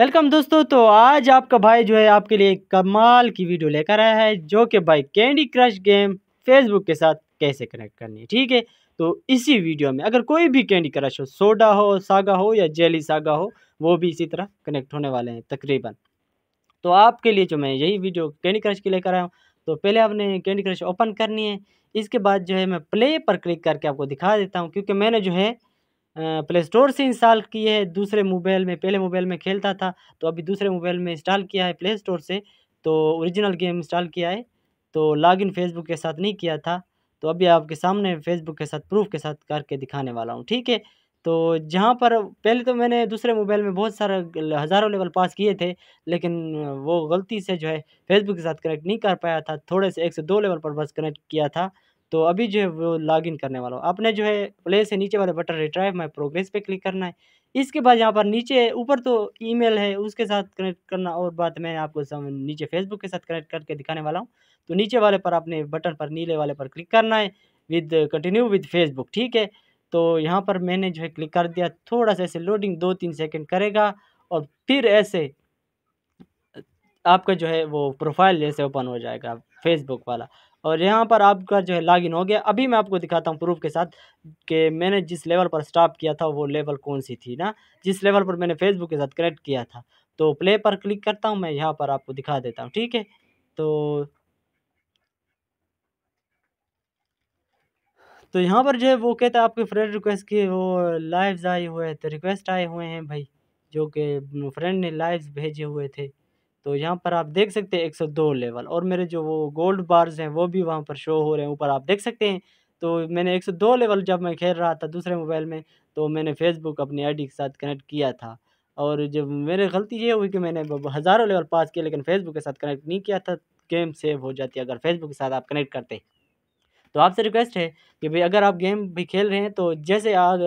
welcome दोस्तों तो आज आपका भाई जो है आपके लिए कमाल की वीडियो लेकर आया है जो कि भाई कैंडी क्रश गेम फेसबुक के साथ कैसे कनेक्ट करनी है ठीक है तो इसी वीडियो में अगर कोई भी कैंडी क्रश हो सोडा हो सागा हो या जेली सागा हो वो भी इसी तरह कनेक्ट होने वाले हैं तकरीबन तो आपके लिए जो मैं यही वीडियो कैंडी क्रश की लेकर आया हूँ तो पहले आपने कैंडी क्रश ओपन करनी है इसके बाद जो है मैं प्ले पर क्लिक करके आपको दिखा देता हूँ क्योंकि मैंने जो है प्ले स्टोर से इंस्टॉल किए है दूसरे मोबाइल में पहले मोबाइल में खेलता था तो अभी दूसरे मोबाइल में इंस्टॉल किया है प्ले स्टोर से तो ओरिजिनल गेम इंस्टॉल किया है तो लॉगिन फेसबुक के साथ नहीं किया था तो अभी आपके सामने फेसबुक के साथ प्रूफ के साथ करके दिखाने वाला हूँ ठीक है तो जहाँ पर पहले तो मैंने दूसरे मोबाइल में बहुत सारे हज़ारों लेवल पास किए थे लेकिन वो गलती से जो है फेसबुक के साथ कनेक्ट नहीं कर पाया था थोड़े से एक से दो लेवल पर बस कनेक्ट किया था तो अभी जो है वो इन करने वाला हूँ आपने जो है प्ले से नीचे वाले बटन रिट्राइव माई प्रोग्रेस पे क्लिक करना है इसके बाद यहाँ पर नीचे ऊपर तो ईमेल है उसके साथ कनेक्ट करना और बात मैं आपको नीचे फेसबुक के साथ कनेक्ट करके दिखाने वाला हूँ तो नीचे वाले पर आपने बटन पर नीले वाले पर क्लिक करना है विद कंटिन्यू विद फेसबुक ठीक है तो यहाँ पर मैंने जो है क्लिक कर दिया थोड़ा सा ऐसे लोडिंग दो तीन सेकेंड करेगा और फिर ऐसे आपका जो है वो प्रोफाइल जैसे ओपन हो जाएगा फेसबुक वाला और यहाँ पर आपका जो है लॉगिन हो गया अभी मैं आपको दिखाता हूँ प्रूफ के साथ कि मैंने जिस लेवल पर स्टॉप किया था वो लेवल कौन सी थी ना जिस लेवल पर मैंने फेसबुक के साथ कनेक्ट किया था तो प्ले पर क्लिक करता हूँ मैं यहाँ पर आपको दिखा देता हूँ ठीक है तो तो यहाँ पर जो है वो कहता है आपके फ्रेंड रिक्वेस्ट की वो लाइव्स आए हुए हैं तो रिक्वेस्ट आए हुए हैं भाई जो कि फ्रेंड ने लाइव्स भेजे हुए थे तो यहाँ पर आप देख सकते हैं 102 लेवल और मेरे जो वो गोल्ड बार्स हैं वो भी वहाँ पर शो हो रहे हैं ऊपर आप देख सकते हैं तो मैंने 102 लेवल जब मैं खेल रहा था दूसरे मोबाइल में तो मैंने फेसबुक अपनी आईडी के साथ कनेक्ट किया था और जब मेरे गलती ये हुई कि मैंने हज़ारों लेवल पास किया लेकिन फेसबुक के साथ कनेक्ट नहीं किया था गेम सेव हो जाती अगर फेसबुक के साथ आप कनेक्ट करते तो आपसे रिक्वेस्ट है कि भाई अगर आप गेम भी खेल रहे हैं तो जैसे आप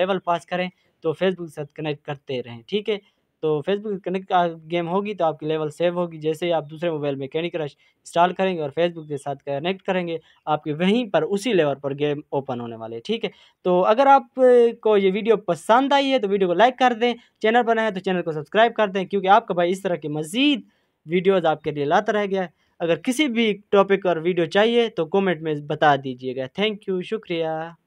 लेवल पास करें तो फेसबुक के साथ कनेक्ट करते रहें ठीक है तो फेसबुक कनेक्ट का गेम होगी तो आपकी लेवल सेव होगी जैसे ही आप दूसरे मोबाइल में कैंडी क्रश इंस्टॉल करेंगे और फेसबुक के साथ कनेक्ट करेंगे आपके वहीं पर उसी लेवल पर गेम ओपन होने वाले ठीक है तो अगर आपको ये वीडियो पसंद आई है तो वीडियो को लाइक कर दें चैनल बना है तो चैनल को सब्सक्राइब कर दें क्योंकि आपका भाई इस तरह की मज़ीद वीडियोज़ आपके लिए लाता रह गया है अगर किसी भी टॉपिक और वीडियो चाहिए तो कमेंट में बता दीजिएगा थैंक यू शुक्रिया